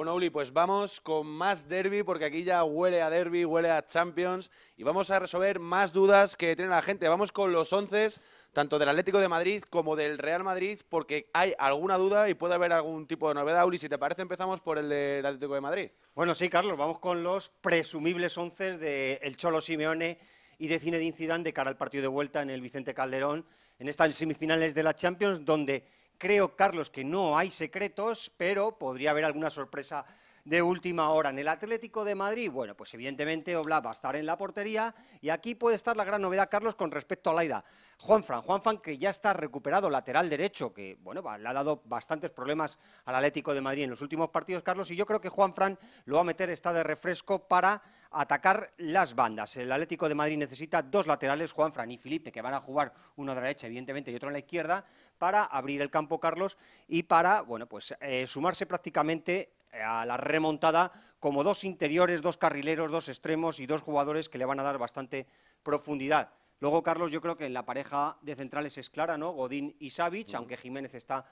Bueno, Uli, pues vamos con más derby, porque aquí ya huele a derby, huele a Champions, y vamos a resolver más dudas que tiene la gente. Vamos con los once, tanto del Atlético de Madrid como del Real Madrid, porque hay alguna duda y puede haber algún tipo de novedad. Uli, si te parece, empezamos por el del Atlético de Madrid. Bueno, sí, Carlos, vamos con los presumibles once de Cholo Simeone y de de Zidane de cara al partido de vuelta en el Vicente Calderón, en estas semifinales de la Champions, donde Creo, Carlos, que no hay secretos, pero podría haber alguna sorpresa de última hora. En el Atlético de Madrid, bueno, pues evidentemente Obla va a estar en la portería y aquí puede estar la gran novedad, Carlos, con respecto a Laida. Juanfran, Juanfran que ya está recuperado, lateral derecho, que bueno, le ha dado bastantes problemas al Atlético de Madrid en los últimos partidos, Carlos, y yo creo que Juanfran lo va a meter, está de refresco para atacar las bandas. El Atlético de Madrid necesita dos laterales, Juan Fran y Felipe, que van a jugar uno de la derecha, evidentemente, y otro en la izquierda, para abrir el campo, Carlos, y para, bueno, pues eh, sumarse prácticamente eh, a la remontada como dos interiores, dos carrileros, dos extremos y dos jugadores que le van a dar bastante profundidad. Luego, Carlos, yo creo que en la pareja de centrales es clara, ¿no? Godín y Savic, aunque Jiménez está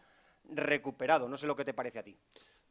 recuperado. No sé lo que te parece a ti.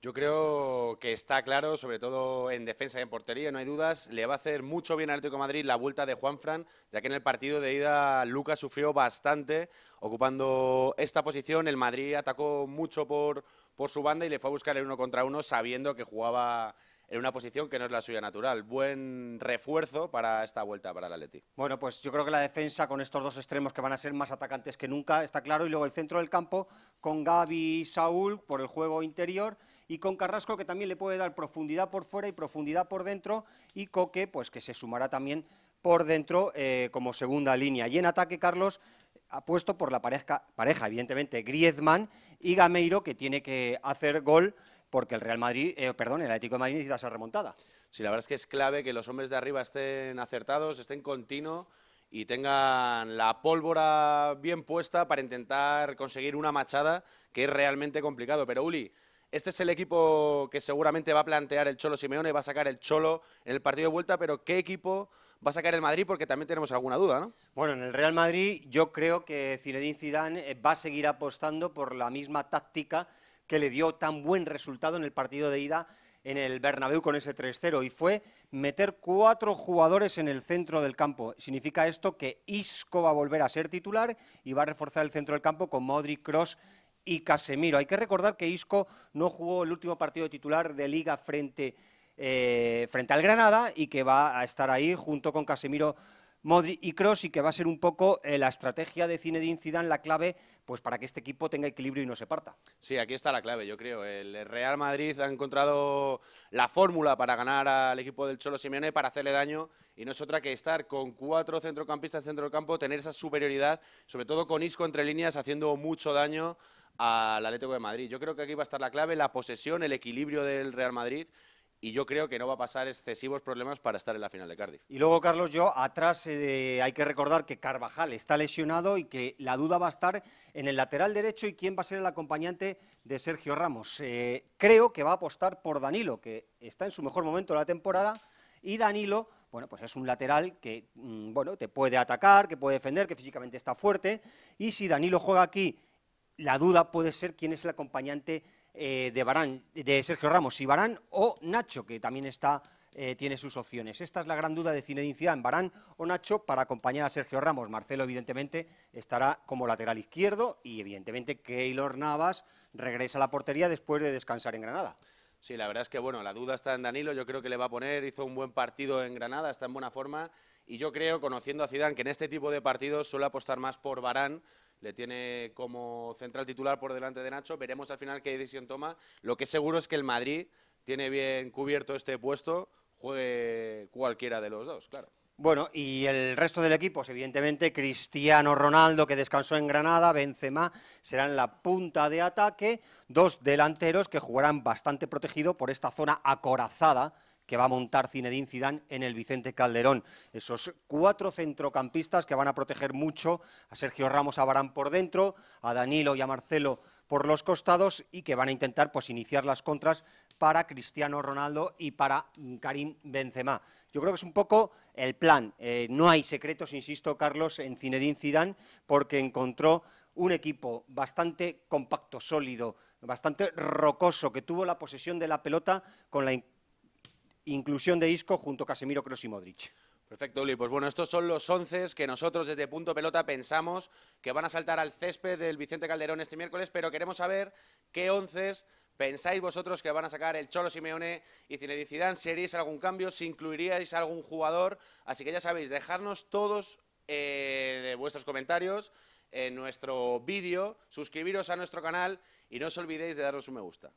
Yo creo que está claro, sobre todo en defensa y en portería, no hay dudas. Le va a hacer mucho bien al Atlético de Madrid la vuelta de Juanfran, ya que en el partido de ida Lucas sufrió bastante ocupando esta posición. El Madrid atacó mucho por, por su banda y le fue a buscar el uno contra uno sabiendo que jugaba en una posición que no es la suya natural. Buen refuerzo para esta vuelta para el Atleti. Bueno, pues yo creo que la defensa con estos dos extremos que van a ser más atacantes que nunca, está claro, y luego el centro del campo con Gaby y Saúl por el juego interior y con Carrasco que también le puede dar profundidad por fuera y profundidad por dentro y Coque pues que se sumará también por dentro eh, como segunda línea. Y en ataque, Carlos, apuesto por la pareja, pareja evidentemente, Griezmann y Gameiro, que tiene que hacer gol porque el Real Madrid, eh, perdón, el Atlético de Madrid necesita esa remontada. Sí, la verdad es que es clave que los hombres de arriba estén acertados, estén continuo y tengan la pólvora bien puesta para intentar conseguir una machada que es realmente complicado. Pero Uli, este es el equipo que seguramente va a plantear el Cholo Simeone, va a sacar el Cholo en el partido de vuelta, pero ¿qué equipo va a sacar el Madrid? Porque también tenemos alguna duda, ¿no? Bueno, en el Real Madrid yo creo que Zinedine Zidane eh, va a seguir apostando por la misma táctica que le dio tan buen resultado en el partido de ida en el Bernabéu con ese 3-0 y fue meter cuatro jugadores en el centro del campo. Significa esto que Isco va a volver a ser titular y va a reforzar el centro del campo con Modric, Cross y Casemiro. Hay que recordar que Isco no jugó el último partido titular de Liga frente, eh, frente al Granada y que va a estar ahí junto con Casemiro modri y Cross y que va a ser un poco eh, la estrategia de Zinedine Zidane la clave pues para que este equipo tenga equilibrio y no se parta. Sí, aquí está la clave, yo creo. El Real Madrid ha encontrado la fórmula para ganar al equipo del Cholo Simeone para hacerle daño y no es otra que estar con cuatro centrocampistas centro del campo, tener esa superioridad, sobre todo con Isco entre líneas haciendo mucho daño al Atlético de Madrid. Yo creo que aquí va a estar la clave, la posesión, el equilibrio del Real Madrid y yo creo que no va a pasar excesivos problemas para estar en la final de Cardiff. Y luego, Carlos, yo atrás eh, hay que recordar que Carvajal está lesionado y que la duda va a estar en el lateral derecho y quién va a ser el acompañante de Sergio Ramos. Eh, creo que va a apostar por Danilo, que está en su mejor momento de la temporada, y Danilo bueno, pues es un lateral que, mm, bueno, te puede atacar, que puede defender, que físicamente está fuerte. Y si Danilo juega aquí, la duda puede ser quién es el acompañante eh, de, Barán, de Sergio Ramos si Barán o Nacho, que también está, eh, tiene sus opciones. Esta es la gran duda de Zinedine en Barán o Nacho para acompañar a Sergio Ramos. Marcelo, evidentemente, estará como lateral izquierdo y, evidentemente, Keylor Navas regresa a la portería después de descansar en Granada. Sí, la verdad es que bueno, la duda está en Danilo, yo creo que le va a poner, hizo un buen partido en Granada, está en buena forma y yo creo, conociendo a Zidane, que en este tipo de partidos suele apostar más por Barán le tiene como central titular por delante de Nacho. Veremos al final qué decisión toma. Lo que seguro es que el Madrid tiene bien cubierto este puesto, juegue cualquiera de los dos, claro. Bueno, y el resto del equipo, pues, evidentemente, Cristiano Ronaldo, que descansó en Granada, Benzema, serán la punta de ataque, dos delanteros que jugarán bastante protegido por esta zona acorazada que va a montar Zinedine Zidane en el Vicente Calderón. Esos cuatro centrocampistas que van a proteger mucho a Sergio Ramos Abarán por dentro, a Danilo y a Marcelo por los costados y que van a intentar pues iniciar las contras para Cristiano Ronaldo y para Karim Benzema. Yo creo que es un poco el plan. Eh, no hay secretos, insisto, Carlos, en Zinedine Zidane, porque encontró un equipo bastante compacto, sólido, bastante rocoso, que tuvo la posesión de la pelota con la inclusión de Isco junto a Casemiro, Kroos y Modric. Perfecto, Uli. Pues bueno, estos son los once que nosotros desde Punto Pelota pensamos que van a saltar al césped del Vicente Calderón este miércoles, pero queremos saber qué once pensáis vosotros que van a sacar el Cholo Simeone y Zinedine Zidane. Si haríais algún cambio, si incluiríais algún jugador. Así que ya sabéis, dejarnos todos eh, vuestros comentarios en nuestro vídeo, suscribiros a nuestro canal y no os olvidéis de daros un me gusta.